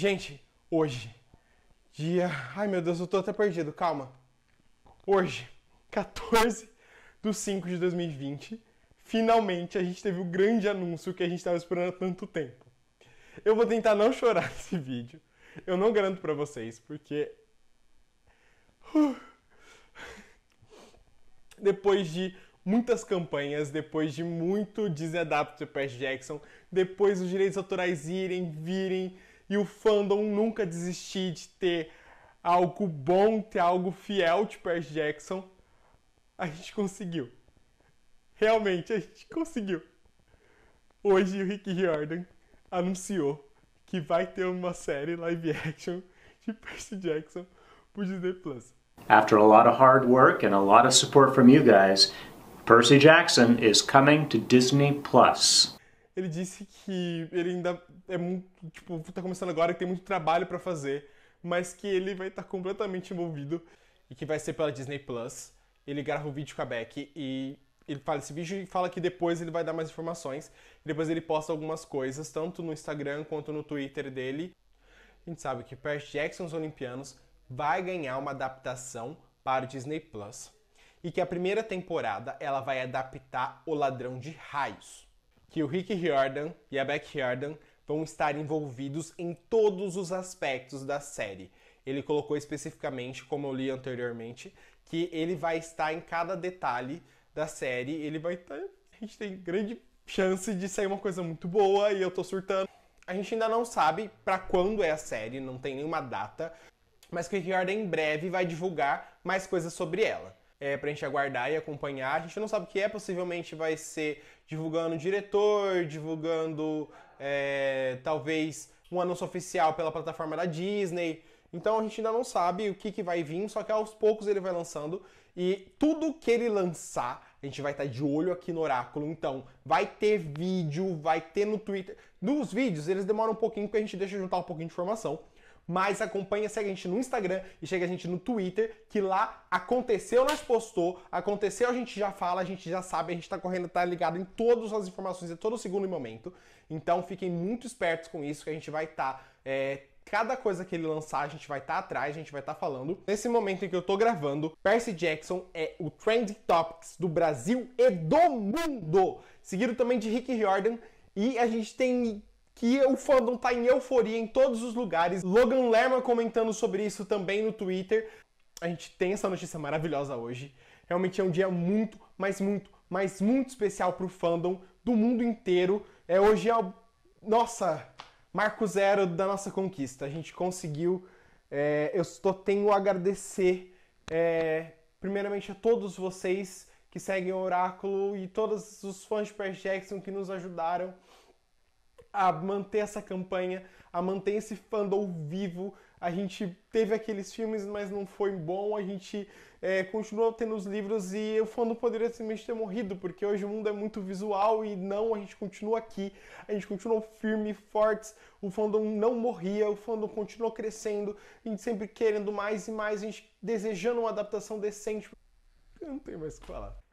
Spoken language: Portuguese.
Gente, hoje, dia. Ai meu Deus, eu tô até perdido, calma. Hoje, 14 de 5 de 2020, finalmente a gente teve o grande anúncio que a gente estava esperando há tanto tempo. Eu vou tentar não chorar nesse vídeo. Eu não garanto para vocês, porque. Depois de muitas campanhas, depois de muito desadapto de Percy Jackson, depois os direitos autorais irem, virem e o fandom nunca desistir de ter algo bom, ter algo fiel de tipo Percy Jackson, a gente conseguiu. Realmente, a gente conseguiu. Hoje o Rick Riordan anunciou que vai ter uma série live action de Percy Jackson pro Disney Plus. After a lot of hard work and a lot of support from you guys, Percy Jackson is coming to Disney Plus. Ele disse que ele ainda é muito, tipo, tá começando agora e tem muito trabalho para fazer, mas que ele vai estar tá completamente envolvido e que vai ser pela Disney Plus. Ele grava o um vídeo com a Beck e ele fala esse vídeo e fala que depois ele vai dar mais informações. depois ele posta algumas coisas, tanto no Instagram quanto no Twitter dele. A gente sabe que Percy Jackson os Olimpianos vai ganhar uma adaptação para o Disney Plus. E que a primeira temporada ela vai adaptar O Ladrão de Raios. Que o Rick Riordan e a Beck Riordan vão estar envolvidos em todos os aspectos da série. Ele colocou especificamente, como eu li anteriormente, que ele vai estar em cada detalhe da série. Ele vai estar. Tá, a gente tem grande chance de sair uma coisa muito boa e eu tô surtando. A gente ainda não sabe para quando é a série, não tem nenhuma data, mas que Riordan em breve vai divulgar mais coisas sobre ela. É, pra gente aguardar e acompanhar. A gente não sabe o que é, possivelmente vai ser divulgando diretor, divulgando é, talvez um anúncio oficial pela plataforma da Disney. Então a gente ainda não sabe o que, que vai vir, só que aos poucos ele vai lançando e tudo que ele lançar, a gente vai estar de olho aqui no Oráculo. Então, vai ter vídeo, vai ter no Twitter. Nos vídeos, eles demoram um pouquinho porque a gente deixa juntar um pouquinho de informação mas acompanha, segue a gente no Instagram e chega a gente no Twitter, que lá aconteceu, nós postou, aconteceu, a gente já fala, a gente já sabe, a gente tá correndo, tá ligado em todas as informações a é todo segundo e momento. Então fiquem muito espertos com isso, que a gente vai estar. Tá, é, cada coisa que ele lançar, a gente vai estar tá atrás, a gente vai estar tá falando. Nesse momento em que eu tô gravando, Percy Jackson é o Trending Topics do Brasil e do mundo, seguido também de Rick Riordan. E a gente tem que o fandom tá em euforia em todos os lugares. Logan Lerman comentando sobre isso também no Twitter. A gente tem essa notícia maravilhosa hoje. Realmente é um dia muito, mas muito, mas muito especial pro fandom do mundo inteiro. É hoje é o nossa marco zero da nossa conquista. A gente conseguiu. É, eu estou tenho a agradecer é, primeiramente a todos vocês que seguem o Oráculo e todos os fãs de Percy Jackson que nos ajudaram a manter essa campanha, a manter esse fandom vivo. A gente teve aqueles filmes, mas não foi bom. A gente é, continuou tendo os livros e o fandom poderia simplesmente ter morrido, porque hoje o mundo é muito visual e não, a gente continua aqui. A gente continuou firme, fortes. O fandom não morria, o fandom continuou crescendo. A gente sempre querendo mais e mais, a gente desejando uma adaptação decente. Eu não tenho mais o que falar.